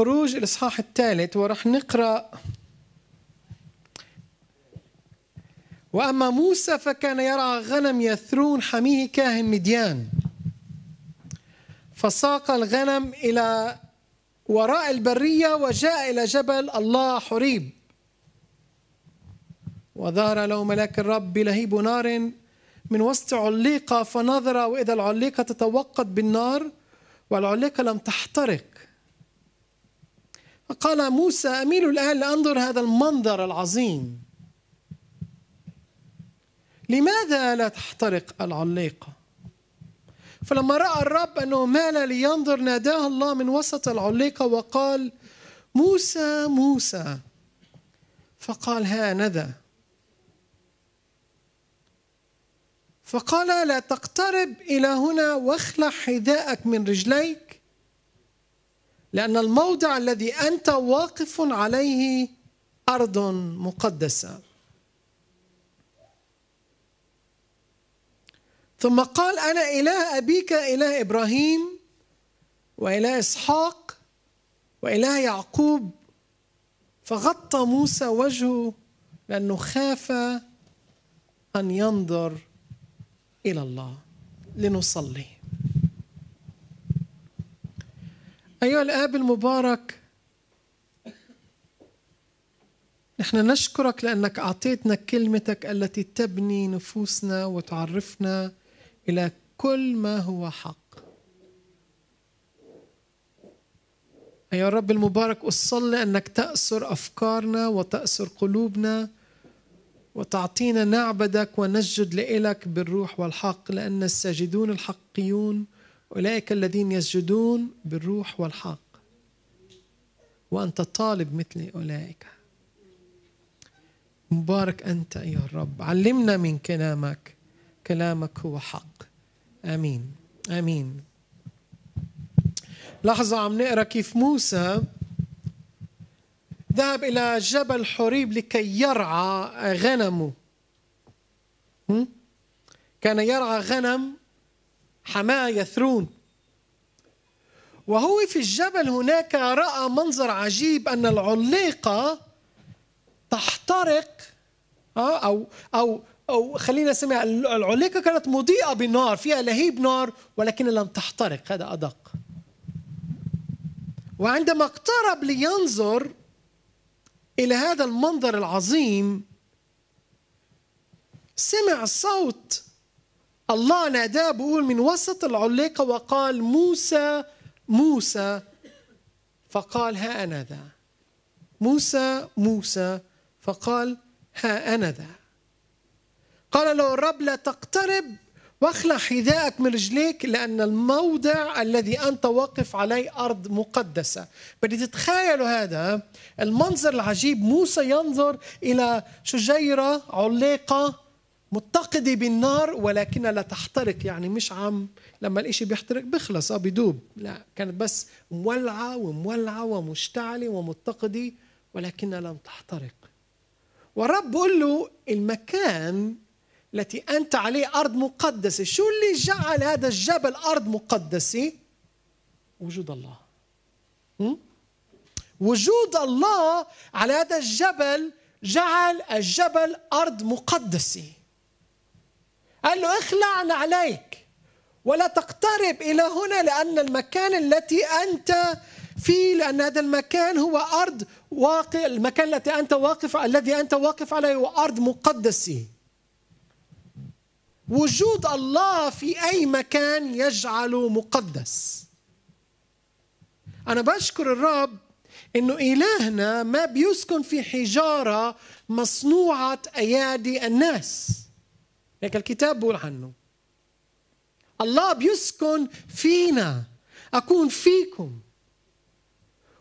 خروج الإصحاح الثالث ورح نقرأ وأما موسى فكان يرعى غنم يثرون حميه كاهن مديان فساق الغنم إلى وراء البرية وجاء إلى جبل الله حريب وظهر له ملاك الرب لهيب نار من وسط عليقة فنظر وإذا العليقة تتوقد بالنار والعليقة لم تحترق قال موسى أميل الآن لأنظر هذا المنظر العظيم لماذا لا تحترق العليقة فلما رأى الرب أنه مال لينظر ناداه الله من وسط العليقة وقال موسى موسى فقال هانذا فقال لا تقترب إلى هنا واخلع حذاءك من رجليك لأن الموضع الذي أنت واقف عليه أرض مقدسة ثم قال أنا إله أبيك إله إبراهيم وإله إسحاق وإله يعقوب فغطى موسى وجهه لأنه خاف أن ينظر إلى الله لنصلي أيها الآب المبارك نحن نشكرك لأنك أعطيتنا كلمتك التي تبني نفوسنا وتعرفنا إلى كل ما هو حق أيها الرب المبارك أصلي أنك تأسر أفكارنا وتأسر قلوبنا وتعطينا نعبدك ونسجد لإلك بالروح والحق لأن الساجدون الحقيون أولئك الذين يسجدون بالروح والحق وأنت طالب مثل أولئك مبارك أنت أيها الرب علمنا من كلامك كلامك هو حق آمين آمين لحظة عم نقرأ كيف موسى ذهب إلى جبل حريب لكي يرعى غنمه كان يرعى غنم حماه يثرون وهو في الجبل هناك راى منظر عجيب ان العليقه تحترق آه، او او او خلينا نسميها العليقه كانت مضيئه بالنار فيها لهيب نار ولكن لم تحترق هذا ادق وعندما اقترب لينظر الى هذا المنظر العظيم سمع صوت الله ناداه بيقول من وسط العليقة وقال موسى موسى فقال ها أنا ذا موسى موسى فقال ها أنا ذا قال له الرب لا تقترب واخلع حذاءك من رجليك لأن الموضع الذي أنت واقف عليه أرض مقدسة بدي تتخيلوا هذا المنظر العجيب موسى ينظر إلى شجيرة عليقة متقدة بالنار ولكن لا تحترق يعني مش عم لما الإشي بيحترق بيخلص اه بيدوب لا كانت بس مولعة ومولعة ومشتعلة ومتقدة ولكن لم تحترق والرب بقول له المكان التي أنت عليه أرض مقدسة شو اللي جعل هذا الجبل أرض مقدسة وجود الله م? وجود الله على هذا الجبل جعل الجبل أرض مقدسة قال له اخلع نعليك ولا تقترب إلى هنا لأن المكان التي أنت فيه لأن هذا المكان هو أرض واقع المكان التي أنت واقف الذي أنت واقف عليه هو أرض مقدسة وجود الله في أي مكان يجعله مقدس أنا بشكر الرب إنه إلهنا ما بيسكن في حجارة مصنوعة أيادي الناس لكن الكتاب بيقول عنه الله بيسكن فينا أكون فيكم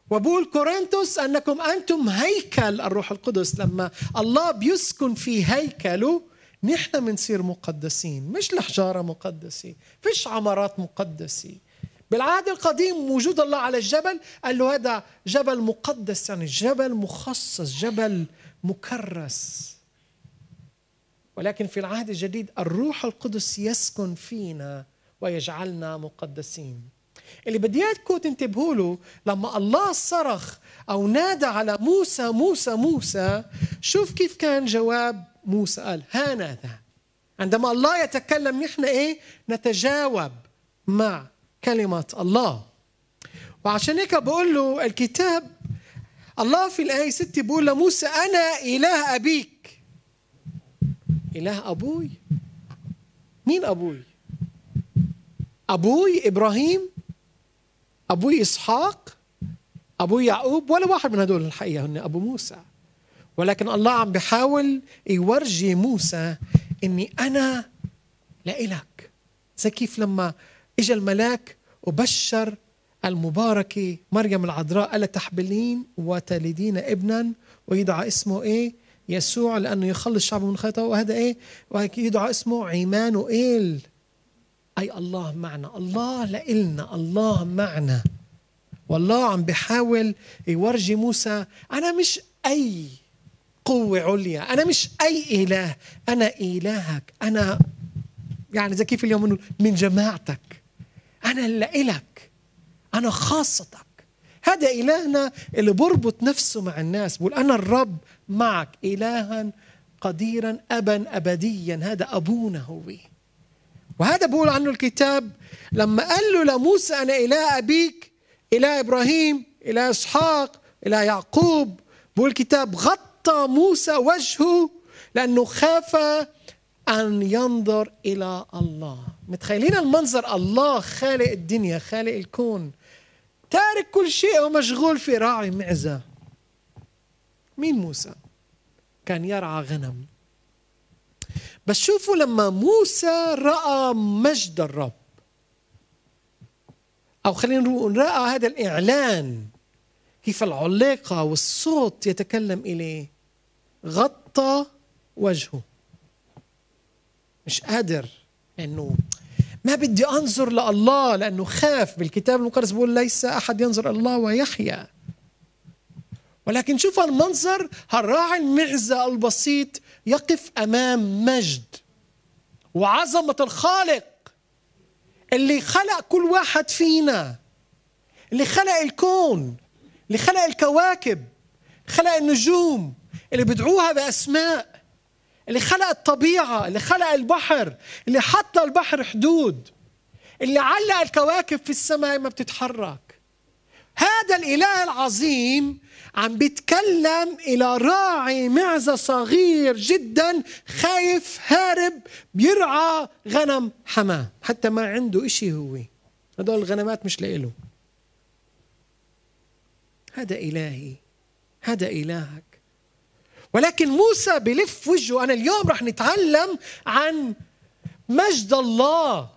وبقول كورنثوس أنكم أنتم هيكل الروح القدس لما الله بيسكن في هيكله نحن بنصير مقدسين مش الحجارة مقدسة فيش عمارات مقدسة بالعهد القديم وجود الله على الجبل قال له هذا جبل مقدس يعني جبل مخصص جبل مكرس ولكن في العهد الجديد الروح القدس يسكن فينا ويجعلنا مقدسين اللي بدي اياكم تنتبهوا له لما الله صرخ او نادى على موسى موسى موسى شوف كيف كان جواب موسى قال ها نادى عندما الله يتكلم نحن ايه نتجاوب مع كلمه الله وعشان هيك بقول له الكتاب الله في الايه 6 بيقول لموسى انا اله ابيك إله أبوي مين أبوي أبوي إبراهيم أبوي إسحاق أبوي يعقوب ولا واحد من هدول الحقيقة هن أبو موسى ولكن الله عم بحاول يورجي موسى إني أنا لإلك زي كيف لما إجا الملاك وبشر المباركة مريم العذراء ألا تحبلين وتلدين ابنا ويدعى اسمه إيه يسوع لأنه يخلص شعبه من خطاياه وهذا إيه؟ ويدعى اسمه عيمانوئيل أي الله معنا الله لنا الله معنا والله عم بحاول يورجي موسى أنا مش أي قوة عليا أنا مش أي إله أنا إلهك أنا يعني زي كيف اليوم من جماعتك أنا لك أنا خاصتك هذا إلهنا اللي بربط نفسه مع الناس بيقول أنا الرب معك إلها قديرا أبا أبديا هذا أبونا هو وهذا بقول عنه الكتاب لما قال له لموسى أنا إله أبيك إله إبراهيم إله إسحاق إله يعقوب بقول الكتاب غطى موسى وجهه لأنه خاف أن ينظر إلى الله متخيلين المنظر الله خالق الدنيا خالق الكون تارك كل شيء ومشغول في راعي معزة مين موسى كان يرعى غنم بس شوفوا لما موسى رأى مجد الرب أو خلينا نقول رأى هذا الإعلان كيف العلاقة والصوت يتكلم إليه غطى وجهه مش قادر انه ما بدي أنظر لله لأنه خاف بالكتاب المقدس بيقول ليس أحد ينظر الله ويحيا ولكن شوف المنظر هالراعي المعزة البسيط يقف أمام مجد وعظمة الخالق اللي خلق كل واحد فينا اللي خلق الكون اللي خلق الكواكب خلق النجوم اللي بدعوها بأسماء اللي خلق الطبيعة اللي خلق البحر اللي حط البحر حدود اللي علق الكواكب في السماء ما بتتحرك هذا الإله العظيم عم بيتكلم إلى راعي معزة صغير جدا خايف هارب بيرعى غنم حماه حتى ما عنده إشي هو هدول الغنمات مش لإله هذا إلهي هذا إلهك ولكن موسى بلف وجهه أنا اليوم رح نتعلم عن مجد الله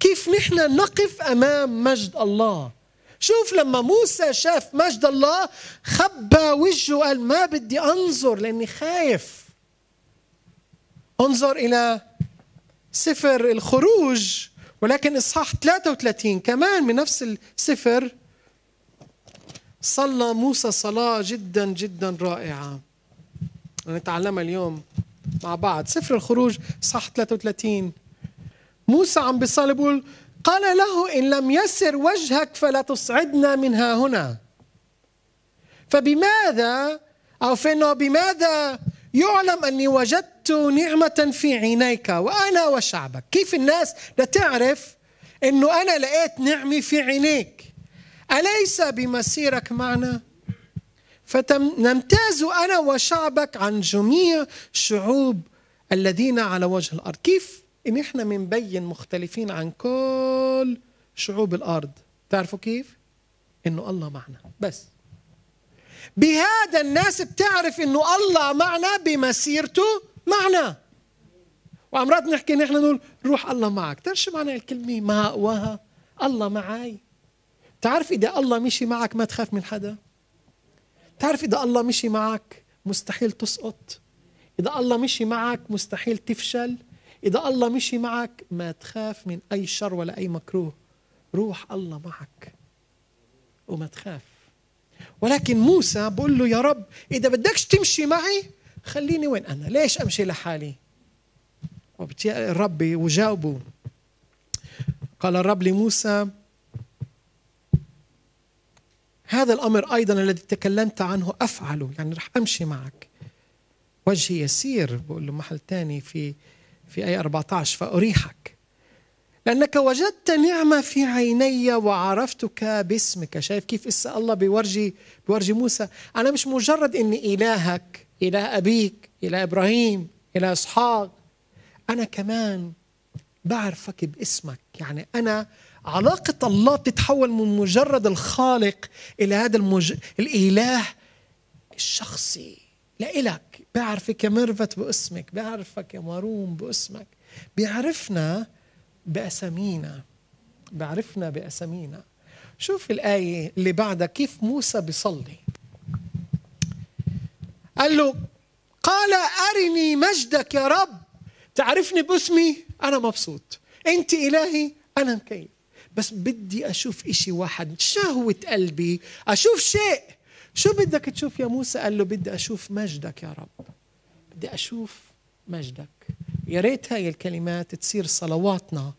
كيف نحن نقف أمام مجد الله شوف لما موسى شاف مجد الله خبى وجهه قال ما بدي أنظر لأني خايف انظر إلى سفر الخروج ولكن إصحاح 33 كمان من نفس السفر صلى موسى صلاة جدا جدا رائعة نتعلمها اليوم مع بعض سفر الخروج صح 33 موسى عم بيصلي بيقول قال له إن لم يسر وجهك فلا تصعدنا من ها هنا فبماذا أو فإنه بماذا يعلم أني وجدت نعمة في عينيك وأنا وشعبك كيف الناس لتعرف أنه أنا لقيت نعمة في عينيك أليس بمسيرك معنا؟ فنمتاز أنا وشعبك عن جميع شعوب الذين على وجه الأرض كيف إن إحنا منبين مختلفين عن كل شعوب الأرض تعرفوا كيف؟ إنه الله معنا بس بهذا الناس بتعرف إنه الله معنا بمسيرته معنا وأمرات نحكي إن إحنا نقول روح الله معك شو معنى الكلمة مأواها الله معاي تعرف إذا الله مشي معك ما تخاف من حدا تعرف إذا الله مشي معك مستحيل تسقط إذا الله مشي معك مستحيل تفشل إذا الله مشي معك ما تخاف من أي شر ولا أي مكروه روح الله معك وما تخاف ولكن موسى بقول له يا رب إذا بدكش تمشي معي خليني وين أنا ليش أمشي لحالي وبتيأ الرب وجاوبه قال الرب لموسى هذا الأمر أيضا الذي تكلمت عنه أفعله يعني رح أمشي معك وجهي يسير بقول له محل تاني في في اي 14 فأريحك لأنك وجدت نعمة في عيني وعرفتك باسمك شايف كيف إسا الله بيورجي بيورجي موسى أنا مش مجرد إني إلهك إله أبيك إله إبراهيم إله إسحاق أنا كمان بعرفك باسمك يعني أنا علاقة الله بتتحول من مجرد الخالق إلى هذا المج... الإله الشخصي لإلك بيعرفك يا ميرفت باسمك بيعرفك يا ماروم باسمك بيعرفنا بأسامينا بيعرفنا بأسامينا شوف الآية اللي بعدها كيف موسى بيصلي قال له قال أرني مجدك يا رب تعرفني باسمي أنا مبسوط أنت إلهي أنا مكيف بس بدي أشوف إشي واحد شهوة قلبي أشوف شيء شو بدك تشوف يا موسى قال له بدي أشوف مجدك يا رب بدي أشوف مجدك يا ريت هاي الكلمات تصير صلواتنا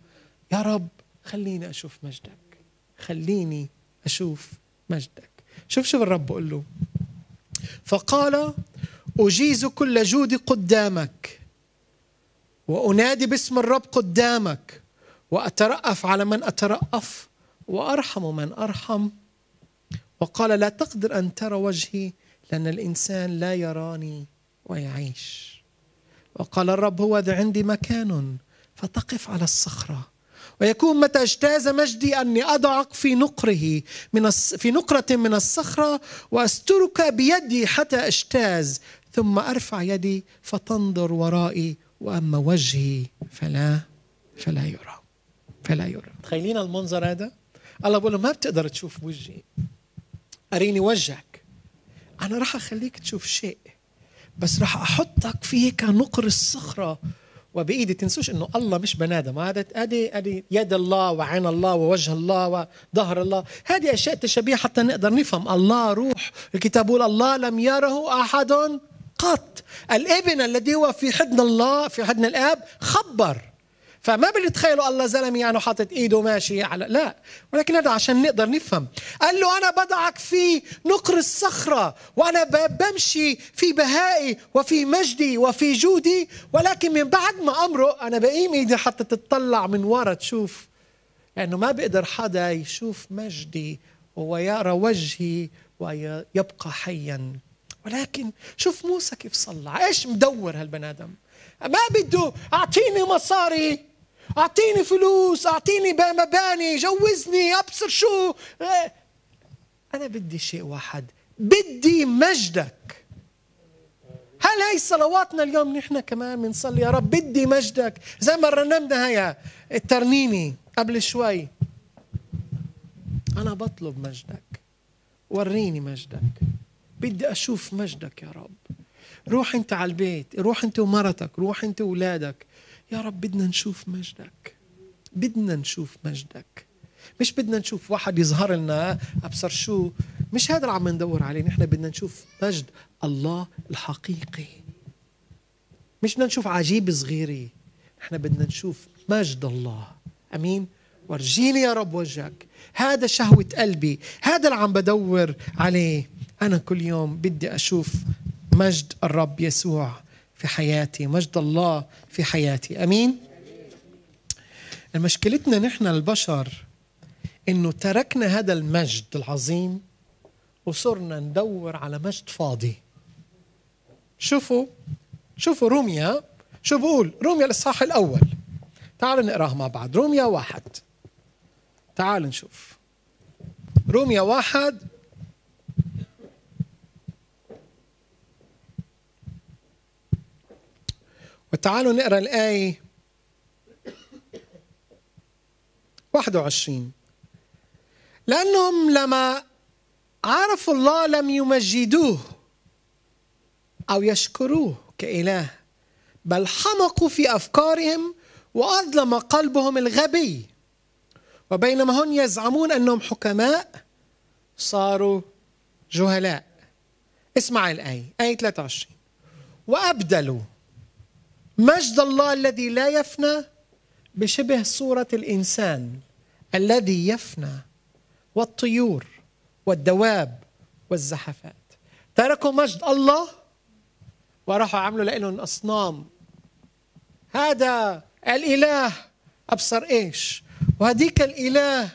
يا رب خليني أشوف مجدك خليني أشوف مجدك شوف شوف الرب بقول له فقال أجيز كل جودي قدامك وأنادي باسم الرب قدامك وأترأف على من أترأف وأرحم من أرحم وقال لا تقدر أن ترى وجهي لأن الإنسان لا يراني ويعيش وقال الرب هو ذا عندي مكان فتقف على الصخرة ويكون متى اجتاز مجدي أني أضعك في نقره من في نقرة من الصخرة وأسترك بيدي حتى اجتاز ثم أرفع يدي فتنظر ورائي وأما وجهي فلا فلا يرى فلا يرى تخيلين المنظر هذا الله بقول له ما بتقدر تشوف وجهي أريني وجهك أنا راح أخليك تشوف شيء بس راح أحطك فيه كنقر الصخرة وبإيدي تنسوش إنه الله مش بنادم هذا هذه يد الله وعين الله ووجه الله وظهر الله هذه أشياء تشبيه حتى نقدر نفهم الله روح الكتاب يقول الله لم يره أحد قط الابن الذي هو في حضن الله في حضن الآب خبر فما بدي تخيلوا الله زلمه يعني حاطط ايده ماشي على لا ولكن هذا عشان نقدر نفهم قال له انا بضعك في نقر الصخره وانا بمشي في بهائي وفي مجدي وفي جودي ولكن من بعد ما امرق انا بقيم ايدي حتى تتطلع من ورا تشوف لانه يعني ما بقدر حدا يشوف مجدي ويرى وجهي ويبقى حيا ولكن شوف موسى كيف صلى ايش مدور هالبنادم ما بده اعطيني مصاري أعطيني فلوس أعطيني مباني جوزني أبصر شو إيه. أنا بدي شيء واحد بدي مجدك هل هاي صلواتنا اليوم نحن كمان بنصلي يا رب بدي مجدك زي ما رنمنا هيا الترنيمي قبل شوي أنا بطلب مجدك وريني مجدك بدي أشوف مجدك يا رب روح أنت على البيت روح أنت ومرتك روح أنت وولادك يا رب بدنا نشوف مجدك بدنا نشوف مجدك مش بدنا نشوف واحد يظهر لنا ابصر شو مش هذا اللي عم ندور عليه نحن بدنا نشوف مجد الله الحقيقي مش بدنا نشوف عجيب صغيري نحن بدنا نشوف مجد الله امين ورجيني يا رب وجهك هذا شهوة قلبي هذا اللي عم بدور عليه أنا كل يوم بدي أشوف مجد الرب يسوع في حياتي مجد الله في حياتي امين مشكلتنا نحن البشر انه تركنا هذا المجد العظيم وصرنا ندور على مجد فاضي شوفوا شوفوا روميا شو بقول روميا الاصحاح الاول تعالوا نقراها مع بعض روميا واحد تعالوا نشوف روميا واحد وتعالوا نقرا الايه 21 لانهم لما عرفوا الله لم يمجدوه او يشكروه كاله بل حمقوا في افكارهم واظلم قلبهم الغبي وبينما هم يزعمون انهم حكماء صاروا جهلاء اسمع الايه ايه 23 وابدلوا مجد الله الذي لا يفنى بشبه صورة الإنسان الذي يفنى والطيور والدواب والزحفات تركوا مجد الله وراحوا عملوا لهم أصنام هذا الإله أبصر إيش وهديك الإله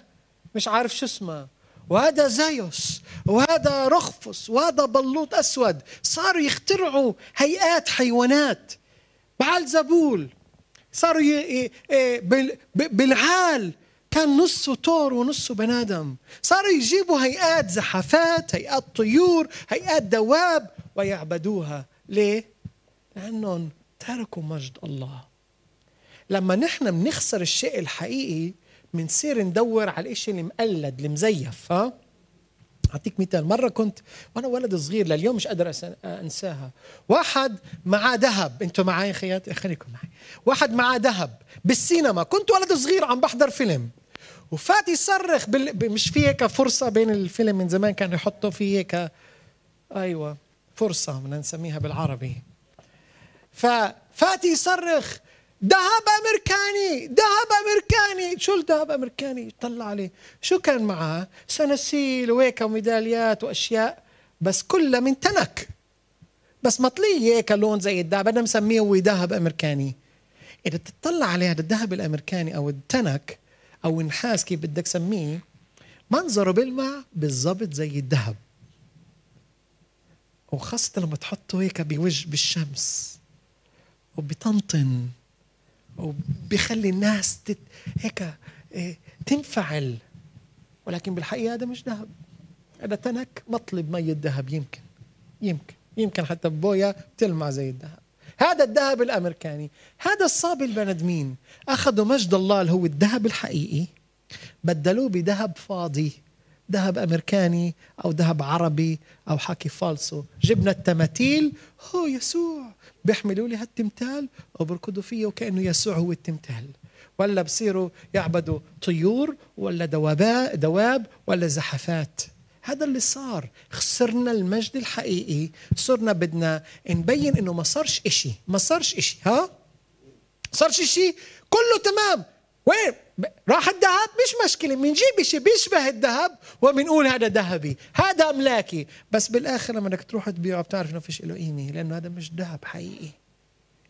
مش عارف شو اسمه وهذا زيوس وهذا رخفص وهذا بلوط أسود صاروا يخترعوا هيئات حيوانات بعلزبول صاروا إيه، بالعال كان نصه طور ونصه بنادم صاروا يجيبوا هيئات زحفات هيئات طيور هيئات دواب ويعبدوها ليه؟ لأنهم تركوا مجد الله لما نحن بنخسر الشيء الحقيقي بنصير ندور على الشيء المقلد المزيف ها اعطيك مثال مره كنت وانا ولد صغير لليوم مش قادر انساها واحد معاه ذهب انتم معي خيات خليكم معي واحد معاه ذهب بالسينما كنت ولد صغير عم بحضر فيلم وفات يصرخ بال... مش في هيك فرصه بين الفيلم من زمان كانوا يحطوا في هيك ايوه فرصه بدنا نسميها بالعربي ففات يصرخ ذهب امريكاني ذهب امريكاني شو الذهب امريكاني طلع عليه شو كان معاه سنسيل وهيك وميداليات واشياء بس كلها من تنك بس مطليه هيك لون زي الذهب انا مسميه هو ذهب امريكاني اذا تطلع عليه هذا الذهب الامريكاني او التنك او النحاس كيف بدك سميه منظره بلمع بالضبط زي الذهب وخاصة لما تحطه هيك بوجه بالشمس وبطنطن وبيخلي الناس تت... هيك إيه، تنفعل ولكن بالحقيقه هذا مش ذهب هذا تنك مطلب مي الذهب يمكن يمكن يمكن حتى بويا تلمع زي الذهب هذا الذهب الامريكاني هذا الصاب البني مين اخذوا مجد الله اللي هو الذهب الحقيقي بدلوه بذهب فاضي ذهب أمريكاني أو ذهب عربي أو حكي فالسو جبنا التماثيل هو يسوع بيحملوا لي هالتمثال وبركضوا فيه وكأنه يسوع هو التمثال ولا بصيروا يعبدوا طيور ولا دوابا دواب ولا زحفات هذا اللي صار خسرنا المجد الحقيقي صرنا بدنا نبين انه ما صارش اشي ما صارش اشي ها صارش اشي كله تمام وين راح الذهب مش مشكله بنجيب شيء بيشبه الذهب وبنقول هذا ذهبي هذا املاكي بس بالاخر لما بدك تروح تبيعه بتعرف انه فيش له قيمه لانه هذا مش ذهب حقيقي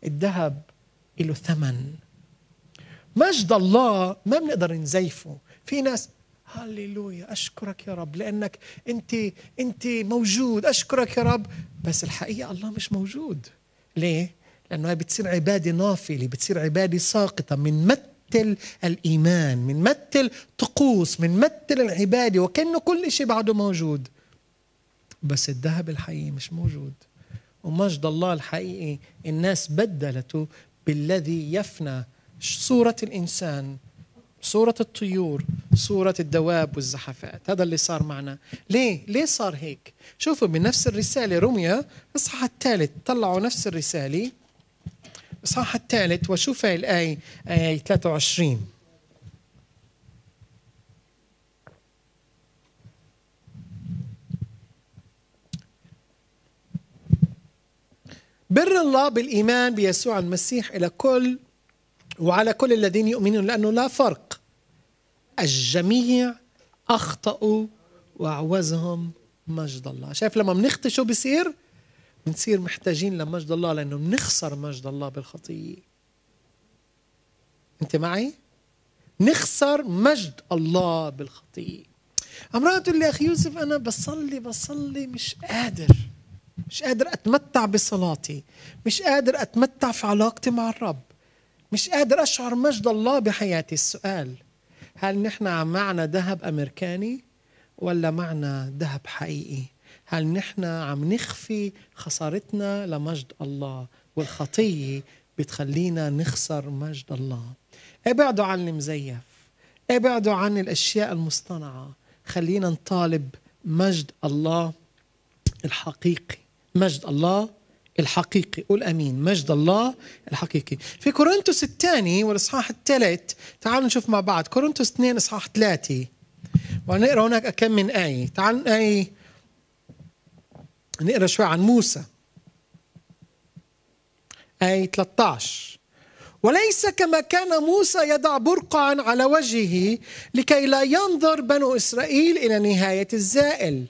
الذهب له ثمن مجد الله ما بنقدر نزيفه في ناس هللويا اشكرك يا رب لانك انت انت موجود اشكرك يا رب بس الحقيقه الله مش موجود ليه لانه هي بتصير عباده نافله بتصير عباده ساقطه من متى منمثل الإيمان منمثل طقوس منمثل العبادة وكأنه كل شيء بعده موجود بس الذهب الحقيقي مش موجود ومجد الله الحقيقي الناس بدلته بالذي يفنى صورة الإنسان صورة الطيور صورة الدواب والزحفات هذا اللي صار معنا ليه؟ ليه صار هيك؟ شوفوا بنفس الرسالة رمية الصحة الثالث طلعوا نفس الرسالة الاصحاح الثالث وشوف الآية آية 23 بر الله بالإيمان بيسوع المسيح إلى كل وعلى كل الذين يؤمنون لأنه لا فرق الجميع أخطأوا وأعوزهم مجد الله شايف لما بنخطي شو بصير؟ بنصير محتاجين لمجد الله لأنه بنخسر مجد الله بالخطية أنت معي؟ نخسر مجد الله بالخطية أمرأة تقول لي أخي يوسف أنا بصلي بصلي مش قادر مش قادر أتمتع بصلاتي مش قادر أتمتع في علاقتي مع الرب مش قادر أشعر مجد الله بحياتي السؤال هل نحن معنا ذهب أمريكاني ولا معنا ذهب حقيقي هل نحن عم نخفي خسارتنا لمجد الله والخطية بتخلينا نخسر مجد الله ابعدوا عن المزيف ابعدوا عن الأشياء المصطنعة خلينا نطالب مجد الله الحقيقي مجد الله الحقيقي قول امين مجد الله الحقيقي في كورنثوس الثاني والاصحاح الثالث تعالوا نشوف مع بعض كورنثوس 2 اصحاح 3 ونقرا هناك كم من ايه تعالوا ايه نقرا شوي عن موسى اي 13 وليس كما كان موسى يضع برقعا على وجهه لكي لا ينظر بنو إسرائيل إلى نهاية الزائل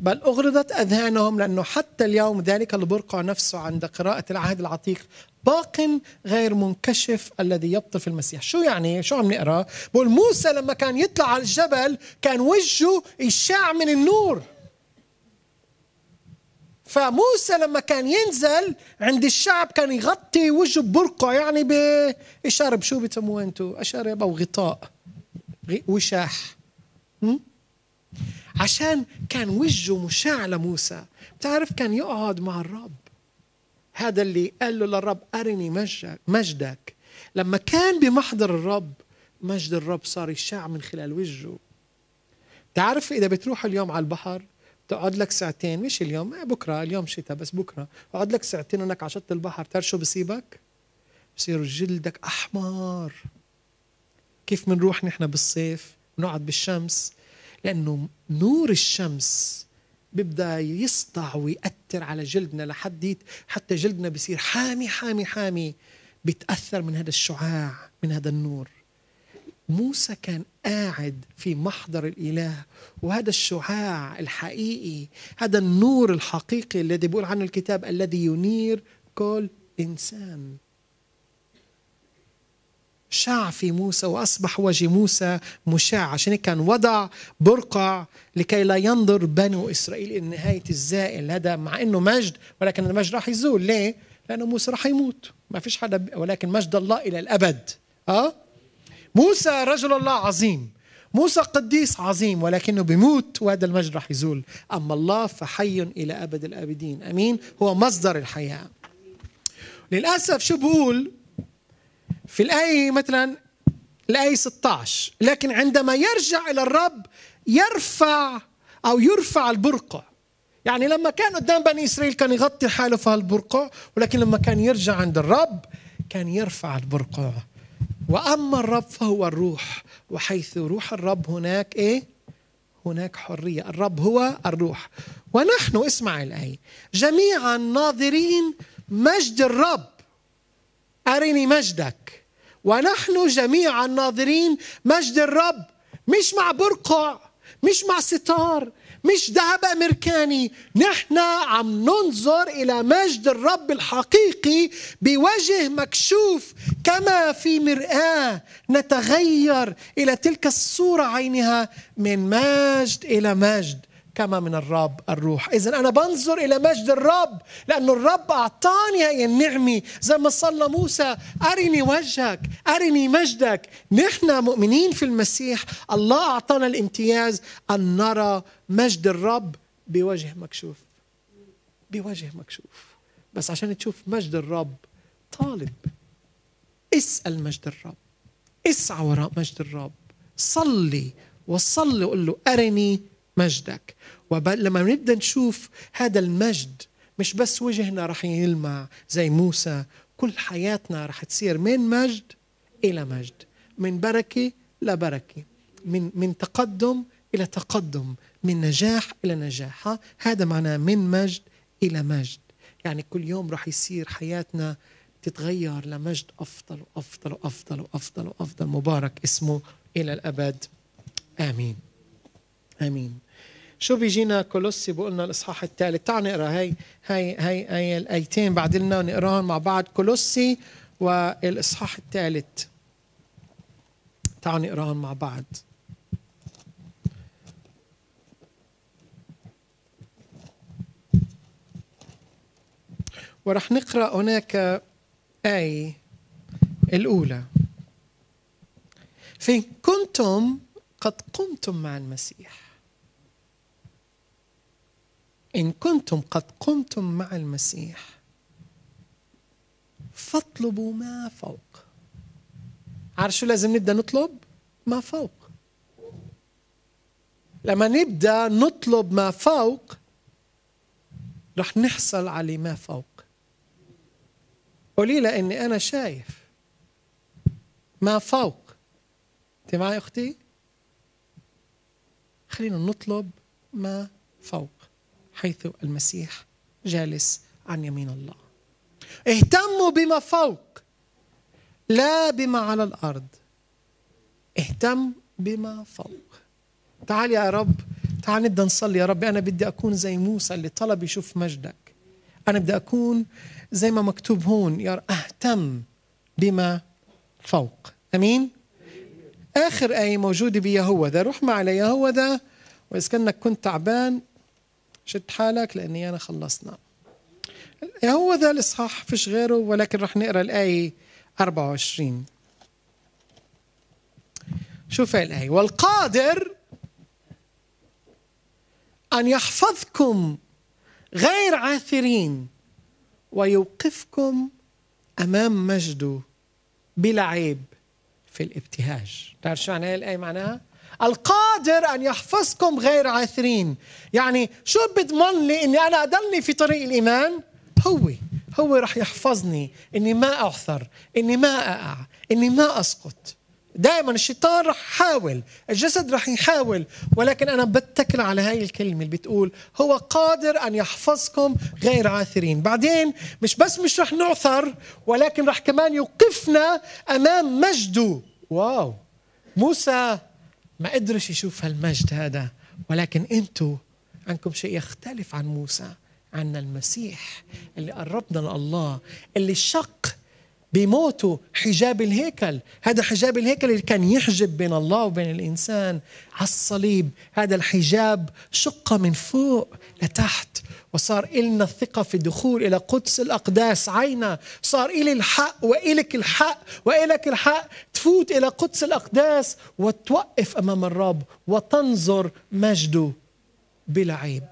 بل أغرضت أذهانهم لأنه حتى اليوم ذلك البرقع نفسه عند قراءة العهد العتيق باق غير منكشف الذي يبطل في المسيح شو يعني شو عم نقرأ بقول موسى لما كان يطلع على الجبل كان وجهه يشع من النور فموسى لما كان ينزل عند الشعب كان يغطي وجهه ببرقع يعني بشرب شو بتسموه أنتو اشرب او غطاء وشاح عشان كان وجهه مشاع لموسى بتعرف كان يقعد مع الرب هذا اللي قال له للرب أرني مجدك لما كان بمحضر الرب مجد الرب صار يشاع من خلال وجهه تعرف إذا بتروح اليوم على البحر تقعد لك ساعتين مش اليوم ما إيه، بكره اليوم شتاء بس بكره اقعد لك ساعتين انك على شط البحر تعرف شو بصيبك بصير جلدك احمر كيف بنروح نحن بالصيف بنقعد بالشمس لانه نور الشمس بيبدا يسطع ويأثر على جلدنا لحد حتى جلدنا بصير حامي حامي حامي بيتأثر من هذا الشعاع من هذا النور موسى كان قاعد في محضر الاله وهذا الشعاع الحقيقي هذا النور الحقيقي الذي بيقول عنه الكتاب الذي ينير كل انسان شع في موسى واصبح وجه موسى مشاع عشان كان وضع برقع لكي لا ينظر بنو اسرائيل الى نهايه الزائل هذا مع انه مجد ولكن المجد راح يزول ليه؟ لانه موسى راح يموت ما فيش حدا ب... ولكن مجد الله الى الابد اه موسى رجل الله عظيم موسى قديس عظيم ولكنه بيموت وهذا المجد رح يزول أما الله فحي إلى أبد الآبدين أمين هو مصدر الحياة للأسف شو بقول في الآية مثلا الآية 16 لكن عندما يرجع إلى الرب يرفع أو يرفع البرقع يعني لما كان قدام بني إسرائيل كان يغطي حاله في هالبرقع ولكن لما كان يرجع عند الرب كان يرفع البرقع واما الرب فهو الروح وحيث روح الرب هناك ايه هناك حريه الرب هو الروح ونحن اسمع الايه جميعا ناظرين مجد الرب ارني مجدك ونحن جميعا ناظرين مجد الرب مش مع برقع مش مع ستار مش ذهب أمريكاني نحن عم ننظر إلى مجد الرب الحقيقي بوجه مكشوف كما في مرآة نتغير إلى تلك الصورة عينها من مجد إلى مجد كما من الرب الروح إذا أنا بنظر إلى مجد الرب لأن الرب أعطاني هاي النعمة زي ما صلى موسى أرني وجهك أرني مجدك نحن مؤمنين في المسيح الله أعطانا الامتياز أن نرى مجد الرب بوجه مكشوف بوجه مكشوف بس عشان تشوف مجد الرب طالب اسأل مجد الرب اسعى وراء مجد الرب صلي وصلي وقول له أرني مجدك ولما نبدا نشوف هذا المجد مش بس وجهنا رح يلمع زي موسى كل حياتنا رح تصير من مجد الى مجد من بركه لبركه من من تقدم الى تقدم من نجاح الى نجاح هذا معناه من مجد الى مجد يعني كل يوم رح يصير حياتنا تتغير لمجد افضل وافضل وافضل وافضل وافضل مبارك اسمه الى الابد امين امين شو بيجينا كولوسي بقولنا لنا الاصحاح الثالث تعال نقرا هاي هاي هاي هاي الايتين بعد لنا ونقراهم مع بعض كولوسي والاصحاح الثالث تعال نقراهم مع بعض ورح نقرا هناك آية الأولى فإن كنتم قد قمتم مع المسيح إن كنتم قد قمتم مع المسيح فاطلبوا ما فوق عارف شو لازم نبدأ نطلب ما فوق لما نبدأ نطلب ما فوق رح نحصل على ما فوق قولي لأني انا شايف ما فوق انت معي اختي خلينا نطلب ما فوق حيث المسيح جالس عن يمين الله اهتموا بما فوق لا بما على الارض اهتم بما فوق تعال يا رب تعال نبدا نصلي يا رب انا بدي اكون زي موسى اللي طلب يشوف مجدك انا بدي اكون زي ما مكتوب هون يا رب اهتم بما فوق امين اخر ايه موجوده بيهوذا روح مع ليهوذا واذا كانك كنت تعبان شد حالك لاني انا خلصنا هو ذا الاصحاح فيش غيره ولكن رح نقرا الايه 24 شوف الايه والقادر ان يحفظكم غير عاثرين ويوقفكم امام مجده بلا عيب في الابتهاج تعرف شو معناها الايه معناها القادر أن يحفظكم غير عاثرين يعني شو بضمن لي أني أنا أضلني في طريق الإيمان هو هو رح يحفظني أني ما أعثر أني ما أقع أني ما أسقط دائما الشيطان رح يحاول الجسد رح يحاول ولكن أنا بتكل على هاي الكلمة اللي بتقول هو قادر أن يحفظكم غير عاثرين بعدين مش بس مش رح نعثر ولكن رح كمان يوقفنا أمام مجده واو موسى ما قدرش يشوف هالمجد هذا ولكن انتوا عندكم شيء يختلف عن موسى عندنا المسيح اللي قربنا لله اللي شق بموته حجاب الهيكل هذا حجاب الهيكل اللي كان يحجب بين الله وبين الإنسان على الصليب هذا الحجاب شق من فوق لتحت وصار إلنا الثقة في الدخول إلى قدس الأقداس عينا صار إلي الحق وإلك الحق وإلك الحق تفوت إلى قدس الأقداس وتوقف أمام الرب وتنظر مجده بلا عيب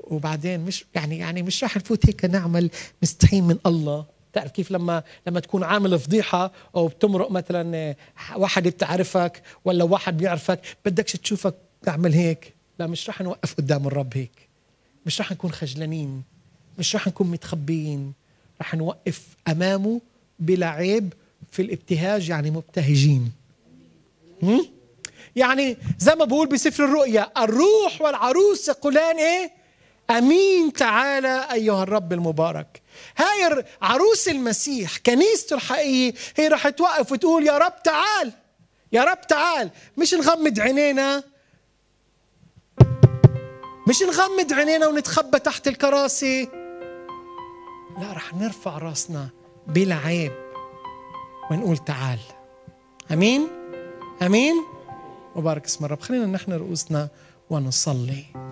وبعدين مش يعني يعني مش راح نفوت هيك نعمل مستحيين من الله تعرف كيف لما لما تكون عامل فضيحه او بتمرق مثلا آه، واحد بتعرفك ولا واحد بيعرفك بدكش تشوفك تعمل هيك لا مش رح نوقف قدام الرب هيك مش رح نكون خجلانين مش رح نكون متخبيين رح نوقف امامه بلا عيب في الابتهاج يعني مبتهجين م? يعني زي ما بقول بسفر الرؤيا الروح والعروس يقولان ايه امين تعالى ايها الرب المبارك هاي عروس المسيح كنيسته الحقيقية هي رح توقف وتقول يا رب تعال يا رب تعال مش نغمض عينينا مش نغمض عينينا ونتخبى تحت الكراسي لا رح نرفع راسنا بلا عيب ونقول تعال امين امين وبارك اسم الرب خلينا نحن رؤوسنا ونصلي